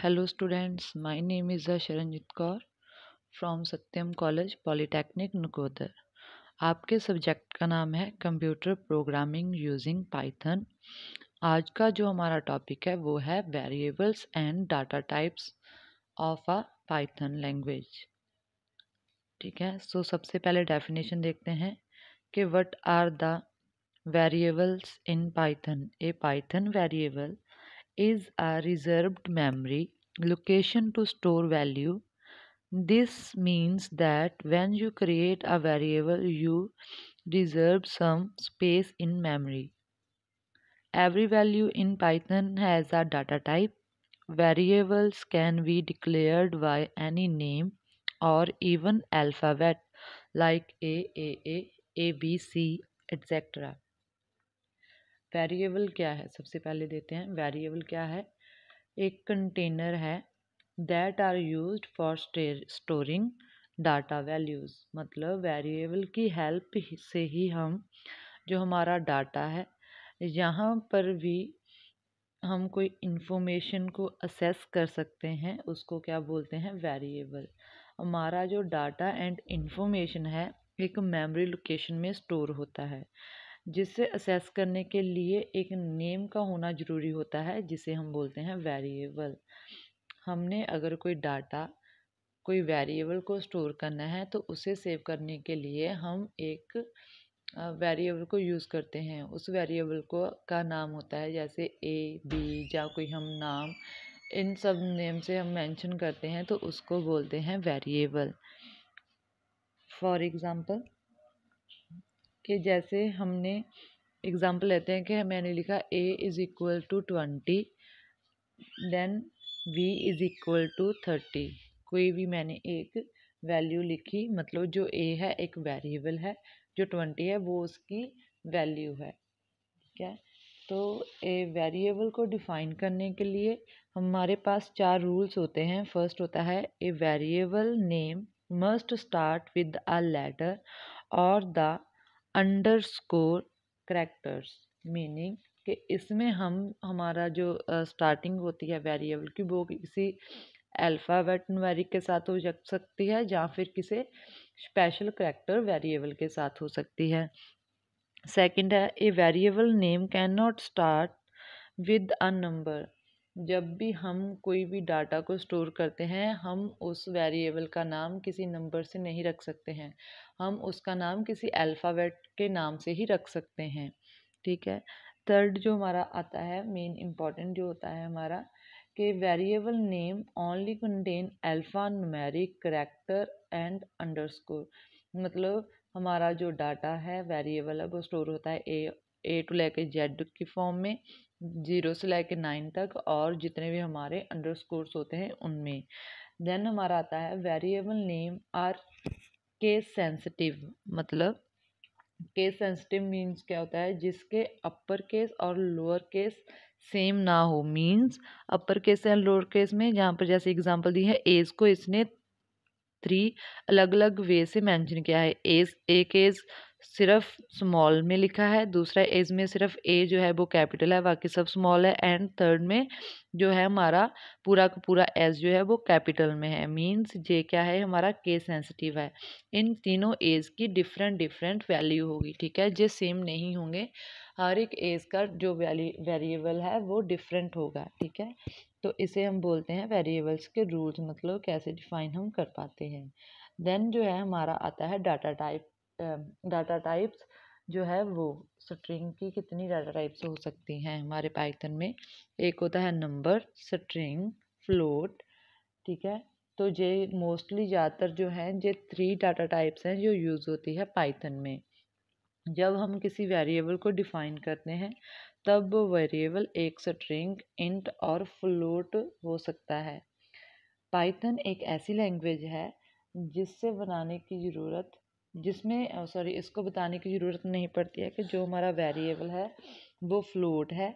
Hello students my name is Sharanjit Kaur from Satyam college polytechnic Nakodar आपके subject का नाम है कंप्यूटर प्रोग्रामिंग यूजिंग पाइथन आज का जो हमारा टॉपिक है वो है variables and data types of a Python language ठीक है सो so, सबसे पहले डेफिनेशन देखते हैं कि what are the variables in Python a Python variable is a reserved memory location to store value. This means that when you create a variable, you reserve some space in memory. Every value in Python has a data type. Variables can be declared by any name or even alphabet like AAA, ABC, etc. Variable क्या है सबसे पहले देते हैं variable क्या है एक container है that are use for storing data values मतलब वेरिएबल की हेल्प से ही हम जो हमारा डाटा है यहाँ पर भी हम कोई इंफॉर्मेशन को असेस कर सकते हैं उसको क्या बोलते हैं वेरिएबल हमारा जो डाटा एंड इंफॉर्मेशन है एक मेमोरी लोकेशन में स्टोर होता है जिससे असेस करने के लिए एक नेम का होना ज़रूरी होता है जिसे हम बोलते हैं वेरिएबल हमने अगर कोई डाटा कोई वेरिएबल को स्टोर करना है तो उसे सेव करने के लिए हम एक वेरिएबल को यूज़ करते हैं उस वेरिएबल को का नाम होता है जैसे ए बी या कोई हम नाम इन सब नेम से हम मेंशन करते हैं तो उसको बोलते हैं वेरिएबल फॉर एग्ज़ाम्पल कि जैसे हमने एग्ज़ाम्पल लेते हैं कि मैंने लिखा A is equal to twenty then V is equal to thirty कोई भी मैंने एक वैल्यू लिखी मतलब जो ए है एक वेरिएबल है जो ट्वेंटी है वो उसकी वैल्यू है ठीक है तो ए वेरिएबल को डिफ़ाइन करने के लिए हमारे पास चार रूल्स होते हैं फर्स्ट होता है a variable name must start with a letter और the underscore characters meaning कि इसमें हम हमारा जो स्टार्टिंग होती है वेरिएबल की वो किसी अल्फ़ाबेट वेरिक के साथ हो सकती है या फिर किसी स्पेशल करेक्टर वेरिएबल के साथ हो सकती है सेकंड है a variable name can not start with a number जब भी हम कोई भी डाटा को स्टोर करते हैं हम उस वेरिएबल का नाम किसी नंबर से नहीं रख सकते हैं हम उसका नाम किसी अल्फ़ाबेट के नाम से ही रख सकते हैं ठीक है थर्ड जो हमारा आता है मेन इम्पॉर्टेंट जो होता है हमारा कि variable name only contain alphanumeric character and underscore मतलब हमारा जो डाटा है वेरिएबल है वो स्टोर होता है ए ए टू लेके जेड की फॉर्म में ज़ीरो से लेके नाइन तक और जितने भी हमारे अंडर स्कोर्स होते हैं उनमें देन हमारा आता है variable name are case sensitive मतलब केस सेंसिटिव मीन्स क्या होता है जिसके अपर केस और लोअर केस सेम ना हो means upper case and lower case में यहाँ पर जैसे एग्जांपल दी है एज को इसने थ्री अलग अलग वे से मेंशन किया है एज ए केस सिर्फ स्मॉल में लिखा है दूसरा एज में सिर्फ ए जो है वो कैपिटल है बाकी सब स्मॉल है एंड थर्ड में जो है हमारा पूरा का पूरा एज जो है वो कैपिटल में है मींस जे क्या है हमारा के सेंसिटिव है इन तीनों एज की डिफरेंट डिफरेंट वैल्यू होगी ठीक है जे सेम नहीं होंगे हर एक एज का जो वेरिएबल है वो डिफरेंट होगा ठीक है तो इसे हम बोलते हैं वेरिएबल्स के रूल्स मतलब कैसे डिफाइन हम कर पाते हैं देन जो है हमारा आता है डाटा टाइप डाटा टाइप्स जो है वो स्ट्रिंग की कितनी डाटा टाइप्स हो सकती हैं हमारे पाइथन में एक होता है नंबर स्ट्रिंग फ्लोट ठीक है तो ये मोस्टली ज़्यादातर जो हैं ये थ्री डाटा टाइप्स हैं जो यूज़ होती है पाइथन में जब हम किसी वेरिएबल को डिफाइन करते हैं तब वेरिएबल एक स्ट्रिंग इंट और फ्लोट हो सकता है पाइथन एक ऐसी लैंग्वेज है जिससे बनाने की ज़रूरत जिसमें सॉरी इसको बताने की ज़रूरत नहीं पड़ती है कि जो हमारा वेरिएबल है वो फ्लोट है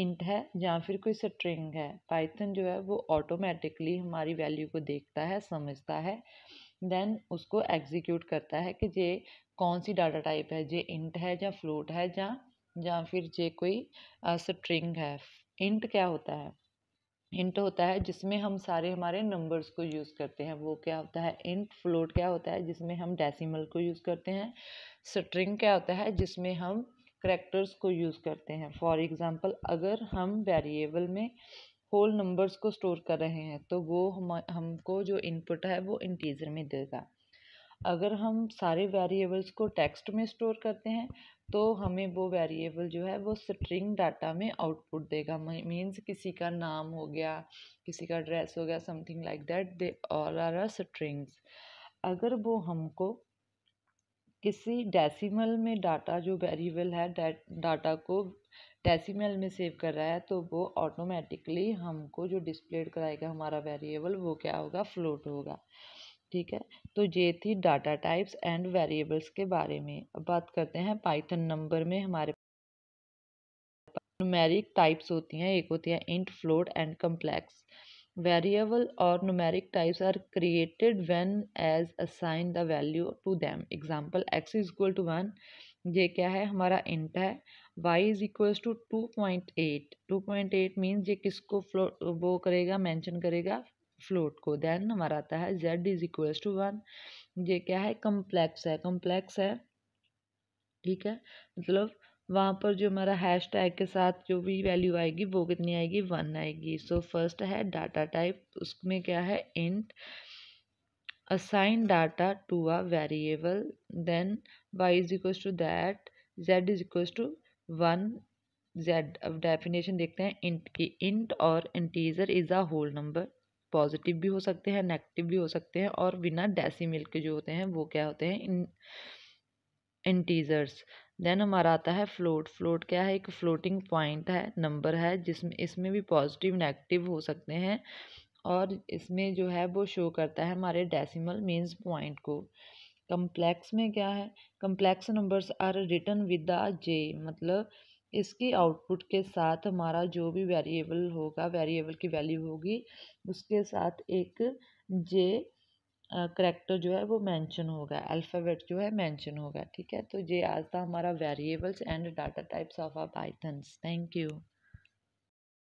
इंट है या फिर कोई स्ट्रिंग है पाइथन जो है वो ऑटोमेटिकली हमारी वैल्यू को देखता है समझता है देन उसको एग्जीक्यूट करता है कि ये कौन सी डाटा टाइप है ये इंट है या फ्लोट है या या फिर ये कोई स्ट्रिंग है इंट क्या होता है इंट होता है जिसमें हम सारे हमारे नंबर्स को यूज़ करते हैं वो क्या होता है इंट फ्लोट क्या होता है जिसमें हम डेसिमल को यूज़ करते हैं स्ट्रिंग क्या होता है जिसमें हम करेक्टर्स को यूज़ करते हैं फॉर एग्ज़ाम्पल अगर हम वेरिएबल में होल नंबर्स को स्टोर कर रहे हैं तो वो हम हमको जो इनपुट है वो इंटीजर में देगा अगर हम सारे वेरिएबल्स को टेक्स्ट में स्टोर करते हैं तो हमें वो वेरिएबल जो है वो स्ट्रिंग डाटा में आउटपुट देगा मीन्स किसी का नाम हो गया किसी का एड्रेस हो गया something like that they all are are strings अगर वो हमको किसी डेसिमल में डाटा जो वेरिएबल है डाटा को डेसिमल में सेव कर रहा है तो वो ऑटोमेटिकली हमको जो डिस्प्लेड कराएगा हमारा वेरिएबल वो क्या होगा फ्लोट होगा ठीक है तो ये थी डाटा टाइप्स एंड वेरिएबल्स के बारे में अब बात करते हैं पाइथन नंबर में हमारे नुमेरिक टाइप्स होती हैं एक होती है int float and complex variable और numeric types are created when as assign the value to them example X is equal to one ये क्या है हमारा इंट है Y is equals to two point eight two point eight means ये किसको flow वो करेगा मैंशन करेगा फ्लोट को देन हमारा आता है Z is equal to one ये क्या है कम्प्लेक्स है कम्प्लेक्स है ठीक है मतलब वहाँ पर जो हमारा हैश टैग के साथ जो भी वैल्यू आएगी वो कितनी आएगी वन आएगी सो so, फर्स्ट है डाटा टाइप उसमें क्या है int assign data to a variable then Y is equal to that Z is equal to one Z अब डेफिनेशन देखते हैं इंट की इंट और integer is a whole number positive भी हो सकते हैं नेगेटिव भी हो सकते हैं और बिना डेसीमिल के जो होते हैं वो क्या होते हैं इन इंटीजर्स देन हमारा आता है फ्लोट फ्लोट क्या है एक फ्लोटिंग पॉइंट है नंबर है जिसमें इसमें भी पॉजिटिव नेगेटिव हो सकते हैं और इसमें जो है वो शो करता है हमारे डेसिमल मीन्स पॉइंट को कम्प्लेक्स में क्या है complex numbers are written with the J मतलब इसकी आउटपुट के साथ हमारा जो भी वेरिएबल होगा वेरिएबल की वैल्यू होगी उसके साथ एक जे करेक्टर जो है वो मेंशन होगा अल्फ़ाबेट जो है मेंशन होगा ठीक है तो ये आज था हमारा variables and data types of uh Python's thank you